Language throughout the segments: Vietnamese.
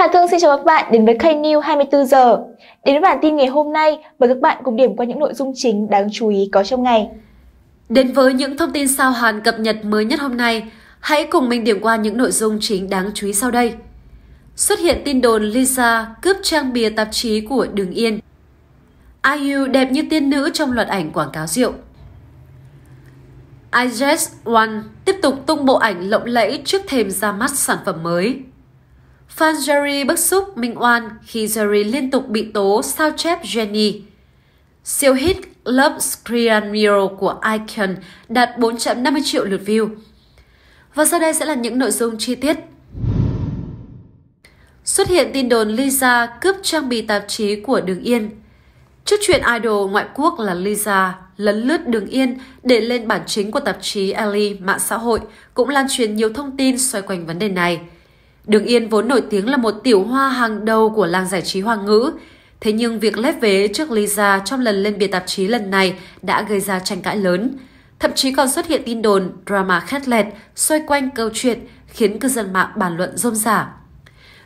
Hà Thương xin chào các bạn đến với K-News 24 giờ. Đến với bản tin ngày hôm nay, mời các bạn cùng điểm qua những nội dung chính đáng chú ý có trong ngày. Đến với những thông tin sao Hàn cập nhật mới nhất hôm nay, hãy cùng mình điểm qua những nội dung chính đáng chú ý sau đây. Xuất hiện tin đồn Lisa cướp trang bìa tạp chí của Đường Yên. IU đẹp như tiên nữ trong loạt ảnh quảng cáo rượu. iJet One tiếp tục tung bộ ảnh lộng lẫy trước thềm ra mắt sản phẩm mới. Fan Jerry bức xúc minh oan khi Jerry liên tục bị tố sao chép Jenny. Siêu hit Love Screen Mirror của Icon đạt 450 triệu lượt view. Và sau đây sẽ là những nội dung chi tiết. Xuất hiện tin đồn Lisa cướp trang bì tạp chí của Đường Yên. Trước chuyện idol ngoại quốc là Lisa lấn lướt Đường Yên để lên bản chính của tạp chí Elle mạng xã hội cũng lan truyền nhiều thông tin xoay quanh vấn đề này – Đường Yên vốn nổi tiếng là một tiểu hoa hàng đầu của làng giải trí Hoàng ngữ. Thế nhưng việc lép vế trước Lisa trong lần lên bìa tạp chí lần này đã gây ra tranh cãi lớn. Thậm chí còn xuất hiện tin đồn drama khét lẹt xoay quanh câu chuyện khiến cư dân mạng bàn luận rôm rả.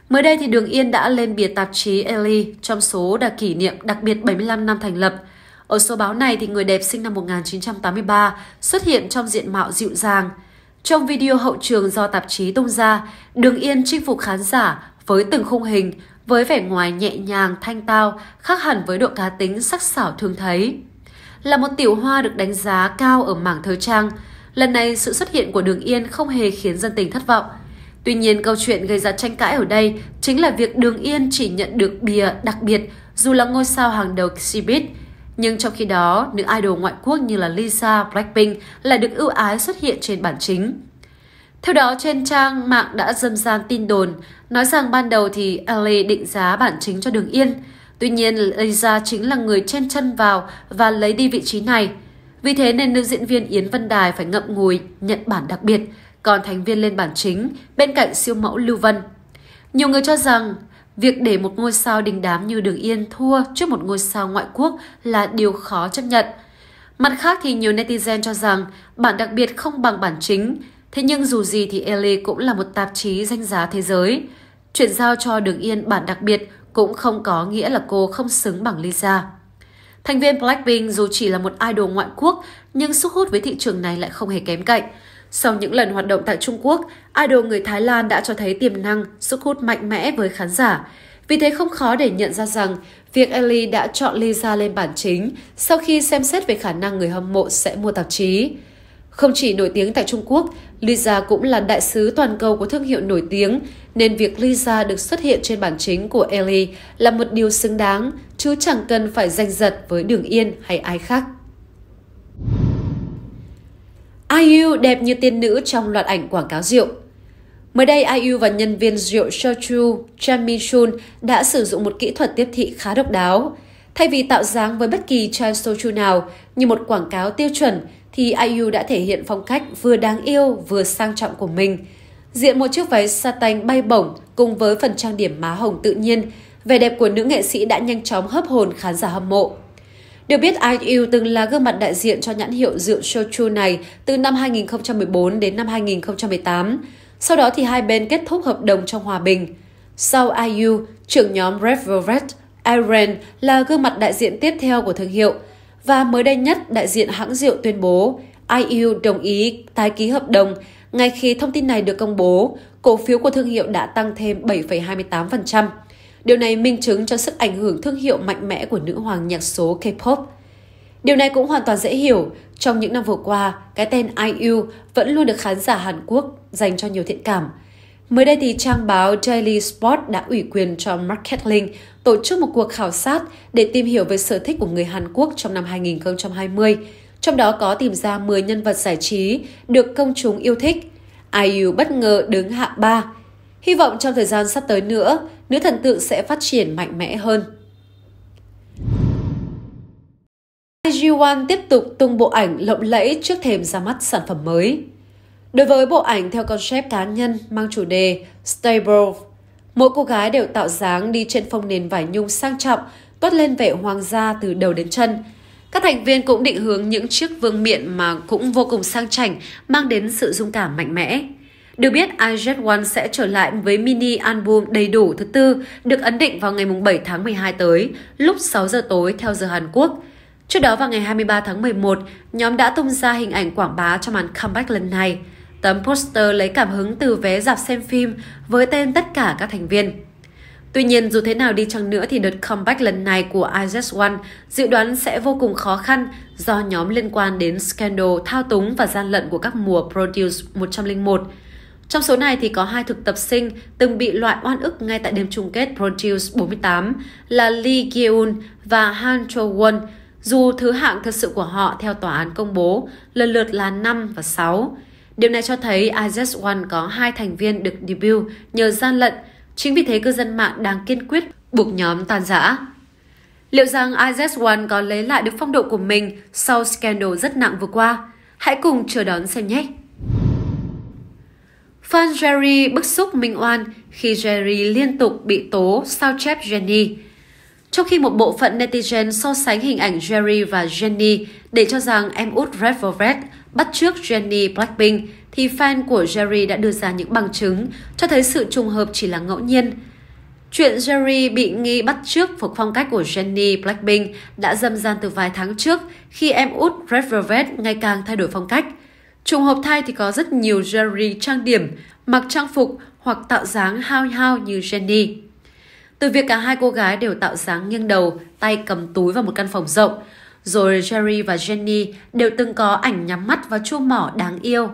Mới đây thì Đường Yên đã lên bìa tạp chí Ellie trong số đặc kỷ niệm đặc biệt 75 năm thành lập. Ở số báo này thì người đẹp sinh năm 1983 xuất hiện trong diện mạo dịu dàng – trong video hậu trường do tạp chí tung ra, Đường Yên chinh phục khán giả với từng khung hình, với vẻ ngoài nhẹ nhàng, thanh tao, khác hẳn với độ cá tính sắc sảo thường thấy. Là một tiểu hoa được đánh giá cao ở mảng thời trang, lần này sự xuất hiện của Đường Yên không hề khiến dân tình thất vọng. Tuy nhiên câu chuyện gây ra tranh cãi ở đây chính là việc Đường Yên chỉ nhận được bìa đặc biệt dù là ngôi sao hàng đầu Cbiz, nhưng trong khi đó, nữ idol ngoại quốc như là Lisa Blackpink lại được ưu ái xuất hiện trên bản chính. Theo đó, trên trang mạng đã dâm gian tin đồn, nói rằng ban đầu thì LA định giá bản chính cho Đường Yên. Tuy nhiên, Lisa chính là người chen chân vào và lấy đi vị trí này. Vì thế nên nữ diễn viên Yến Vân Đài phải ngậm ngùi nhận bản đặc biệt, còn thành viên lên bản chính bên cạnh siêu mẫu Lưu Vân. Nhiều người cho rằng Việc để một ngôi sao đình đám như Đường Yên thua trước một ngôi sao ngoại quốc là điều khó chấp nhận. Mặt khác thì nhiều netizen cho rằng bản đặc biệt không bằng bản chính, thế nhưng dù gì thì Elle cũng là một tạp chí danh giá thế giới. Chuyển giao cho Đường Yên bản đặc biệt cũng không có nghĩa là cô không xứng bằng Lisa. Thành viên Blackpink dù chỉ là một idol ngoại quốc nhưng sức hút với thị trường này lại không hề kém cạnh. Sau những lần hoạt động tại Trung Quốc, idol người Thái Lan đã cho thấy tiềm năng, sức hút mạnh mẽ với khán giả. Vì thế không khó để nhận ra rằng việc Ellie đã chọn Lisa lên bản chính sau khi xem xét về khả năng người hâm mộ sẽ mua tạp chí. Không chỉ nổi tiếng tại Trung Quốc, Lisa cũng là đại sứ toàn cầu của thương hiệu nổi tiếng, nên việc Lisa được xuất hiện trên bản chính của Ellie là một điều xứng đáng, chứ chẳng cần phải danh giật với Đường Yên hay ai khác. IU đẹp như tiên nữ trong loạt ảnh quảng cáo rượu. Mới đây, IU và nhân viên rượu Soju Chan Min Shun đã sử dụng một kỹ thuật tiếp thị khá độc đáo. Thay vì tạo dáng với bất kỳ chai Soju nào như một quảng cáo tiêu chuẩn, thì IU đã thể hiện phong cách vừa đáng yêu vừa sang trọng của mình. Diện một chiếc váy satin bay bổng cùng với phần trang điểm má hồng tự nhiên, vẻ đẹp của nữ nghệ sĩ đã nhanh chóng hấp hồn khán giả hâm mộ. Được biết, IU từng là gương mặt đại diện cho nhãn hiệu rượu Shochu này từ năm 2014 đến năm 2018. Sau đó thì hai bên kết thúc hợp đồng trong hòa bình. Sau IU, trưởng nhóm Red Velvet, Iron là gương mặt đại diện tiếp theo của thương hiệu. Và mới đây nhất, đại diện hãng rượu tuyên bố IU đồng ý tái ký hợp đồng. Ngay khi thông tin này được công bố, cổ phiếu của thương hiệu đã tăng thêm 7,28%. Điều này minh chứng cho sức ảnh hưởng thương hiệu mạnh mẽ của nữ hoàng nhạc số K-pop. Điều này cũng hoàn toàn dễ hiểu, trong những năm vừa qua, cái tên IU vẫn luôn được khán giả Hàn Quốc dành cho nhiều thiện cảm. Mới đây thì trang báo Daily Sport đã ủy quyền cho Market Link tổ chức một cuộc khảo sát để tìm hiểu về sở thích của người Hàn Quốc trong năm 2020, trong đó có tìm ra 10 nhân vật giải trí được công chúng yêu thích. IU bất ngờ đứng hạng 3. Hy vọng trong thời gian sắp tới nữa, nữ thần tượng sẽ phát triển mạnh mẽ hơn. IG1 tiếp tục tung bộ ảnh lộng lẫy trước thềm ra mắt sản phẩm mới. Đối với bộ ảnh theo concept cá nhân mang chủ đề Stable, mỗi cô gái đều tạo dáng đi trên phong nền vải nhung sang trọng, toát lên vẻ hoàng gia từ đầu đến chân. Các thành viên cũng định hướng những chiếc vương miện mà cũng vô cùng sang chảnh, mang đến sự dung cảm mạnh mẽ. Được biết, iZ One sẽ trở lại với mini album đầy đủ thứ tư được ấn định vào ngày 7 tháng 12 tới, lúc 6 giờ tối theo giờ Hàn Quốc. Trước đó vào ngày 23 tháng 11, nhóm đã tung ra hình ảnh quảng bá cho màn comeback lần này. Tấm poster lấy cảm hứng từ vé dạp xem phim với tên tất cả các thành viên. Tuy nhiên, dù thế nào đi chăng nữa thì đợt comeback lần này của IZ One dự đoán sẽ vô cùng khó khăn do nhóm liên quan đến scandal thao túng và gian lận của các mùa Produce 101. Trong số này thì có hai thực tập sinh từng bị loại oan ức ngay tại đêm chung kết Produce 48 là Lee Geun và Han Cho Won, dù thứ hạng thật sự của họ theo tòa án công bố lần lượt là 5 và 6. Điều này cho thấy IZS One có hai thành viên được debut nhờ gian lận, chính vì thế cư dân mạng đang kiên quyết buộc nhóm tan rã. Liệu rằng IZS One có lấy lại được phong độ của mình sau scandal rất nặng vừa qua? Hãy cùng chờ đón xem nhé! Fan Jerry bức xúc minh oan khi Jerry liên tục bị tố sao chép Jenny. Trong khi một bộ phận netizen so sánh hình ảnh Jerry và Jenny để cho rằng em út Red Velvet bắt trước Jenny Blackpink, thì fan của Jerry đã đưa ra những bằng chứng cho thấy sự trùng hợp chỉ là ngẫu nhiên. Chuyện Jerry bị nghi bắt trước phục phong cách của Jenny Blackpink đã dâm gian từ vài tháng trước khi em út Red Velvet ngày càng thay đổi phong cách – Trùng hợp thay thì có rất nhiều jewelry trang điểm, mặc trang phục hoặc tạo dáng hao hao như Jenny. Từ việc cả hai cô gái đều tạo dáng nghiêng đầu, tay cầm túi vào một căn phòng rộng, rồi Jerry và Jenny đều từng có ảnh nhắm mắt và chua mỏ đáng yêu.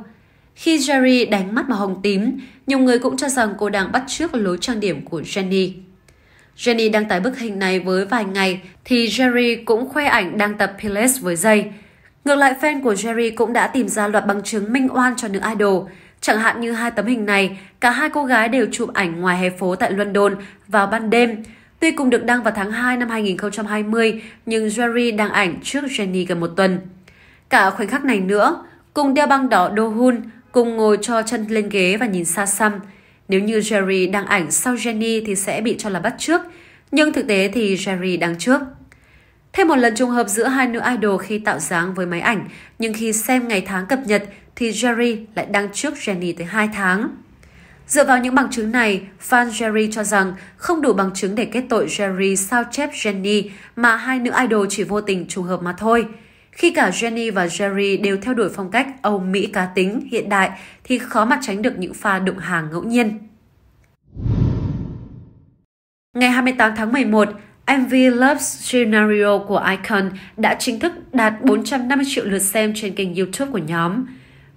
Khi Jerry đánh mắt màu hồng tím, nhiều người cũng cho rằng cô đang bắt chước lối trang điểm của Jenny. Jenny đăng tải bức hình này với vài ngày thì Jerry cũng khoe ảnh đang tập Pilates với dây. Ngược lại, fan của Jerry cũng đã tìm ra loạt bằng chứng minh oan cho nữ idol. Chẳng hạn như hai tấm hình này, cả hai cô gái đều chụp ảnh ngoài hè phố tại London vào ban đêm. Tuy cùng được đăng vào tháng 2 năm 2020, nhưng Jerry đăng ảnh trước Jenny gần một tuần. Cả khoảnh khắc này nữa, cùng đeo băng đỏ Do Hun, cùng ngồi cho chân lên ghế và nhìn xa xăm. Nếu như Jerry đăng ảnh sau Jenny thì sẽ bị cho là bắt trước, nhưng thực tế thì Jerry đăng trước. Thêm một lần trùng hợp giữa hai nữ idol khi tạo dáng với máy ảnh, nhưng khi xem ngày tháng cập nhật thì Jerry lại đang trước Jennie tới 2 tháng. Dựa vào những bằng chứng này, fan Jerry cho rằng không đủ bằng chứng để kết tội Jerry sao chép Jennie mà hai nữ idol chỉ vô tình trùng hợp mà thôi. Khi cả Jenny và Jerry đều theo đuổi phong cách Âu Mỹ cá tính hiện đại thì khó mà tránh được những pha đụng hàng ngẫu nhiên. Ngày 28 tháng 11, MV Love Scenario của Icon đã chính thức đạt 450 triệu lượt xem trên kênh YouTube của nhóm.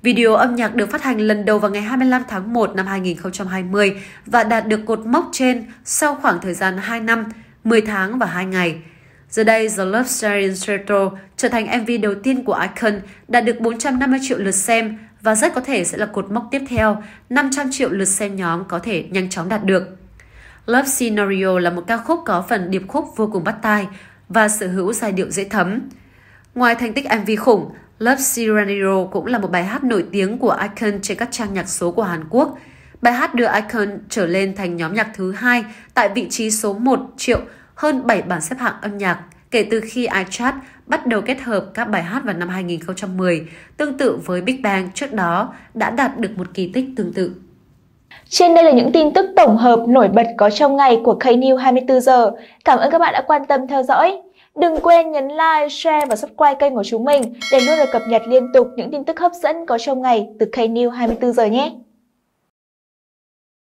Video âm nhạc được phát hành lần đầu vào ngày 25 tháng 1 năm 2020 và đạt được cột mốc trên sau khoảng thời gian 2 năm, 10 tháng và 2 ngày. Giờ đây, The Love Scenario trở thành MV đầu tiên của Icon đạt được 450 triệu lượt xem và rất có thể sẽ là cột mốc tiếp theo, 500 triệu lượt xem nhóm có thể nhanh chóng đạt được. Love Scenario là một ca khúc có phần điệp khúc vô cùng bắt tai và sở hữu giai điệu dễ thấm. Ngoài thành tích MV khủng, Love Scenario cũng là một bài hát nổi tiếng của Icon trên các trang nhạc số của Hàn Quốc. Bài hát đưa Icon trở lên thành nhóm nhạc thứ hai tại vị trí số 1 triệu hơn 7 bảng xếp hạng âm nhạc kể từ khi iChat bắt đầu kết hợp các bài hát vào năm 2010, tương tự với Big Bang trước đó đã đạt được một kỳ tích tương tự. Trên đây là những tin tức tổng hợp nổi bật có trong ngày của Knew 24 giờ. Cảm ơn các bạn đã quan tâm theo dõi. Đừng quên nhấn like, share và subscribe kênh của chúng mình để luôn được cập nhật liên tục những tin tức hấp dẫn có trong ngày từ Knew 24 giờ nhé.